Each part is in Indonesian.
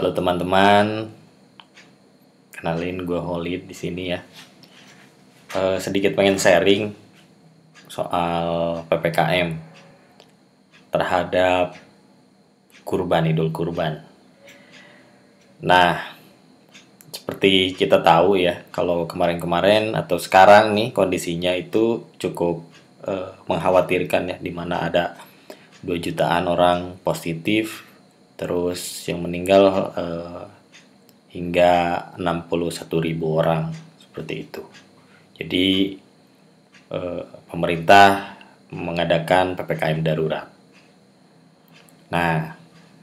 Halo teman-teman, kenalin gue Holid di sini ya. E, sedikit pengen sharing soal ppkm terhadap kurban idul kurban. Nah, seperti kita tahu ya, kalau kemarin-kemarin atau sekarang nih kondisinya itu cukup e, mengkhawatirkan ya, dimana ada 2 jutaan orang positif terus yang meninggal eh, hingga 61.000 orang seperti itu. Jadi eh, pemerintah mengadakan PPKM darurat. Nah,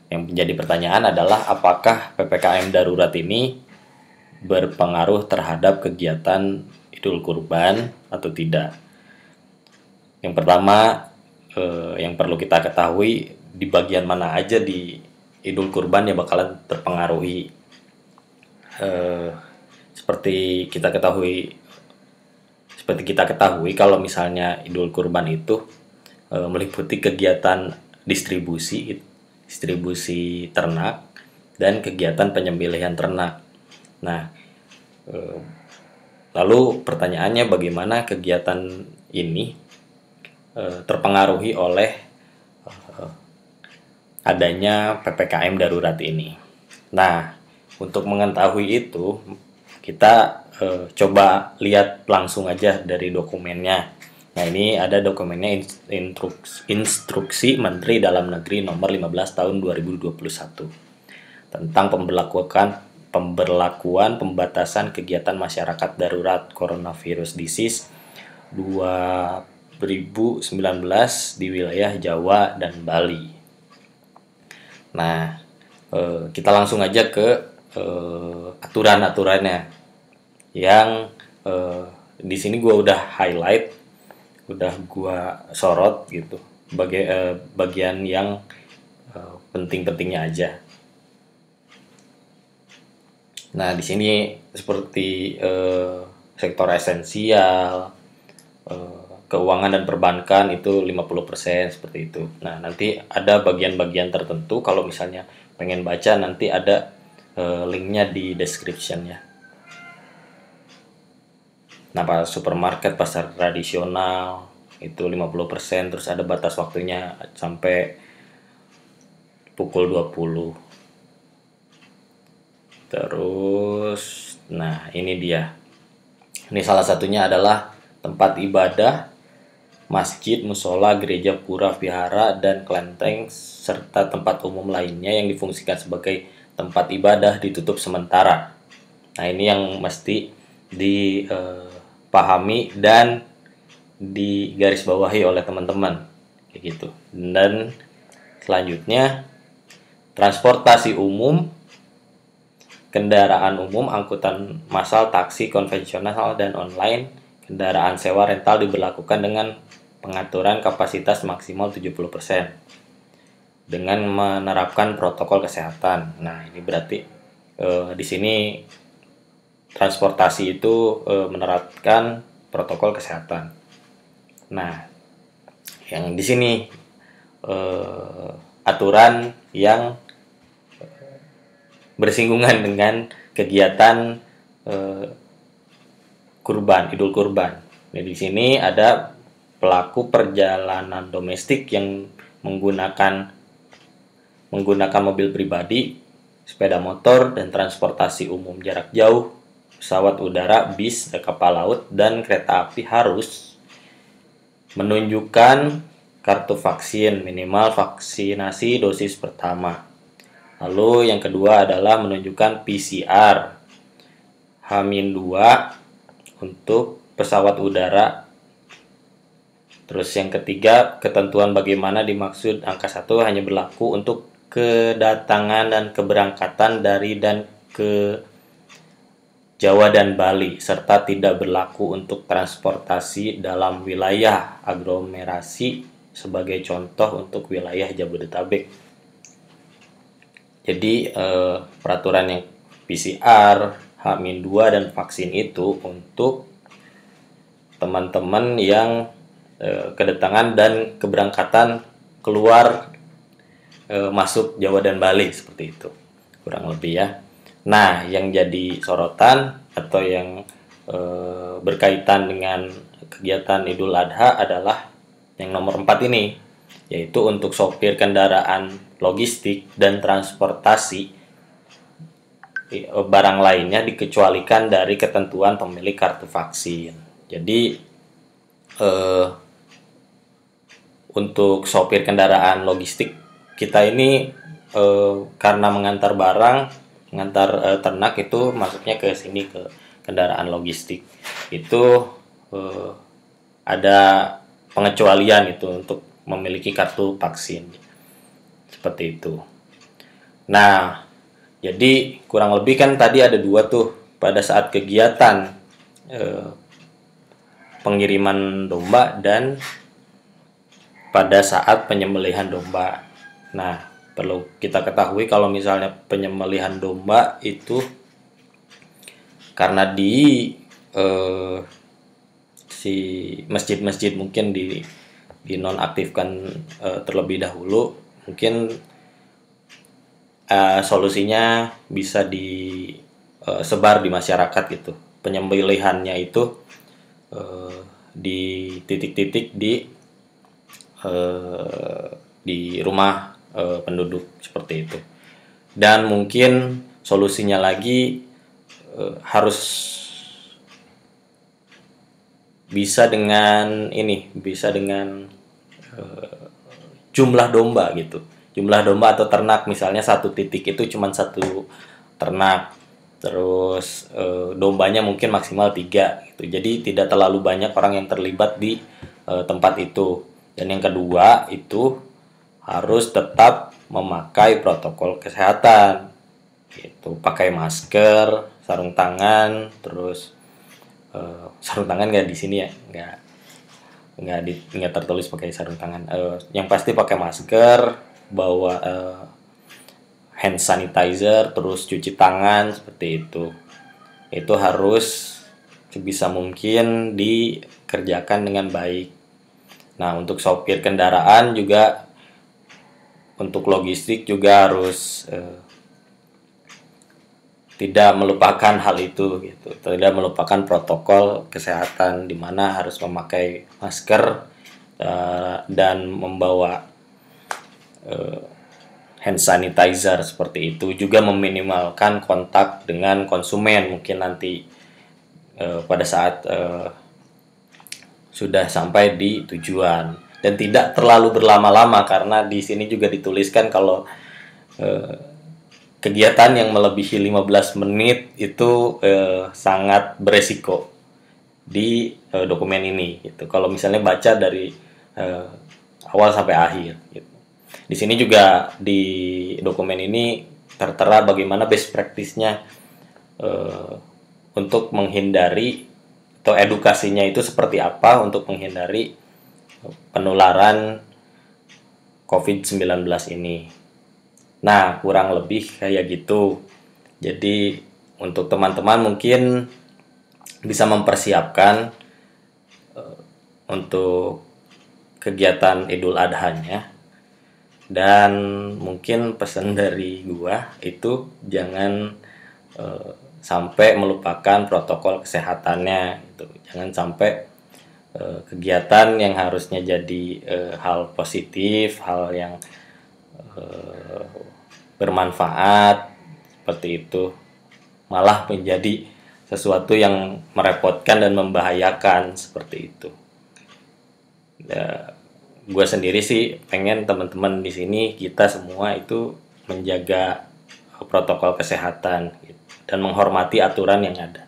yang menjadi pertanyaan adalah apakah PPKM darurat ini berpengaruh terhadap kegiatan Idul Kurban atau tidak. Yang pertama, eh, yang perlu kita ketahui di bagian mana aja di Idul Kurban ya bakalan terpengaruhi eh, seperti kita ketahui seperti kita ketahui kalau misalnya Idul Kurban itu eh, meliputi kegiatan distribusi distribusi ternak dan kegiatan penyembelihan ternak. Nah, e, lalu pertanyaannya bagaimana kegiatan ini terpengaruhi oleh adanya PPKM darurat ini. Nah, untuk mengetahui itu, kita e, coba lihat langsung aja dari dokumennya. Nah, ini ada dokumennya instruksi, instruksi Menteri Dalam Negeri nomor 15 tahun 2021 tentang pemberlakuan pemberlakuan pembatasan kegiatan masyarakat darurat coronavirus disease 2019 di wilayah Jawa dan Bali. Nah, eh, kita langsung aja ke eh, aturan-aturannya. Yang eh, di sini gue udah highlight, udah gue sorot gitu. Bagi, eh, bagian yang eh, penting-pentingnya aja. Nah, di sini seperti eh, sektor esensial, eh, keuangan dan perbankan itu 50% seperti itu. Nah, nanti ada bagian-bagian tertentu kalau misalnya pengen baca nanti ada e, linknya di description ya. Nah, pada supermarket, pasar tradisional itu 50%, terus ada batas waktunya sampai pukul 20. Terus, nah ini dia. Ini salah satunya adalah tempat ibadah masjid, musola, gereja, pura, vihara, dan kelenteng serta tempat umum lainnya yang difungsikan sebagai tempat ibadah ditutup sementara. Nah, ini yang mesti dipahami eh, dan digarisbawahi oleh teman-teman. Kayak gitu. Dan selanjutnya transportasi umum kendaraan umum, angkutan massal, taksi konvensional dan online, kendaraan sewa rental diberlakukan dengan pengaturan kapasitas maksimal 70% dengan menerapkan protokol kesehatan. Nah, ini berarti eh, di sini transportasi itu eh, menerapkan protokol kesehatan. Nah, yang di sini eh, aturan yang bersinggungan dengan kegiatan eh, kurban, Idul Kurban. Nah, di sini ada pelaku perjalanan domestik yang menggunakan menggunakan mobil pribadi, sepeda motor, dan transportasi umum jarak jauh, pesawat udara, bis, kapal laut, dan kereta api harus menunjukkan kartu vaksin minimal vaksinasi dosis pertama. Lalu yang kedua adalah menunjukkan PCR h 2 untuk pesawat udara Terus yang ketiga, ketentuan bagaimana dimaksud angka satu hanya berlaku untuk kedatangan dan keberangkatan dari dan ke Jawa dan Bali serta tidak berlaku untuk transportasi dalam wilayah aglomerasi sebagai contoh untuk wilayah Jabodetabek. Jadi eh, peraturan yang PCR, H-2 dan vaksin itu untuk teman-teman yang Eh, kedatangan dan keberangkatan keluar eh, masuk Jawa dan Bali seperti itu kurang lebih ya. Nah, yang jadi sorotan atau yang eh, berkaitan dengan kegiatan Idul Adha adalah yang nomor empat ini, yaitu untuk sopir kendaraan logistik dan transportasi barang lainnya dikecualikan dari ketentuan pemilik kartu vaksin. Jadi eh, untuk sopir kendaraan logistik kita ini e, karena mengantar barang mengantar e, ternak itu masuknya ke sini ke kendaraan logistik itu e, ada pengecualian itu untuk memiliki kartu vaksin seperti itu nah jadi kurang lebih kan tadi ada dua tuh pada saat kegiatan e, pengiriman domba dan pada saat penyembelihan domba. Nah, perlu kita ketahui kalau misalnya penyembelihan domba itu karena di eh, si masjid-masjid mungkin di nonaktifkan eh, terlebih dahulu, mungkin eh, solusinya bisa disebar eh, di masyarakat gitu. Penyembelihannya itu eh, di titik-titik di Eh, di rumah eh, penduduk seperti itu. Dan mungkin solusinya lagi eh, harus bisa dengan ini, bisa dengan jumlah domba gitu. Jumlah domba atau ternak misalnya satu titik itu cuma satu ternak terus e, dombanya mungkin maksimal tiga gitu jadi tidak terlalu banyak orang yang terlibat di e, tempat itu dan yang kedua itu harus tetap memakai protokol kesehatan. itu pakai masker, sarung tangan, terus uh, sarung tangan nggak di sini ya, nggak nggak di nggak tertulis pakai sarung tangan. Uh, yang pasti pakai masker, bawa uh, hand sanitizer, terus cuci tangan seperti itu. Itu harus sebisa mungkin dikerjakan dengan baik Nah, untuk sopir kendaraan juga untuk logistik juga harus eh, tidak melupakan hal itu gitu. Tidak melupakan protokol kesehatan di mana harus memakai masker eh, dan membawa eh, hand sanitizer seperti itu juga meminimalkan kontak dengan konsumen mungkin nanti eh, pada saat eh, sudah sampai di tujuan dan tidak terlalu berlama-lama karena di sini juga dituliskan kalau eh, kegiatan yang melebihi 15 menit itu eh, sangat beresiko di eh, dokumen ini gitu. Kalau misalnya baca dari eh, awal sampai akhir gitu. Di sini juga di dokumen ini tertera bagaimana best practice-nya eh, untuk menghindari atau edukasinya itu seperti apa untuk menghindari penularan COVID-19 ini. Nah, kurang lebih kayak gitu. Jadi, untuk teman-teman mungkin bisa mempersiapkan uh, untuk kegiatan Idul Adha nya Dan mungkin pesan dari gua itu jangan uh, sampai melupakan protokol kesehatannya gitu. Jangan sampai e, kegiatan yang harusnya jadi e, hal positif, hal yang e, bermanfaat seperti itu malah menjadi sesuatu yang merepotkan dan membahayakan seperti itu. E, ya, gue sendiri sih pengen teman-teman di sini kita semua itu menjaga protokol kesehatan gitu dan menghormati aturan yang ada.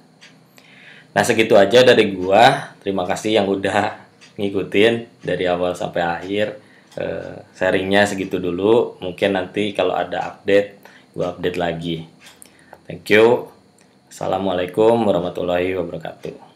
Nah segitu aja dari gua. Terima kasih yang udah ngikutin dari awal sampai akhir. Uh, sharingnya segitu dulu. Mungkin nanti kalau ada update, gua update lagi. Thank you. Assalamualaikum warahmatullahi wabarakatuh.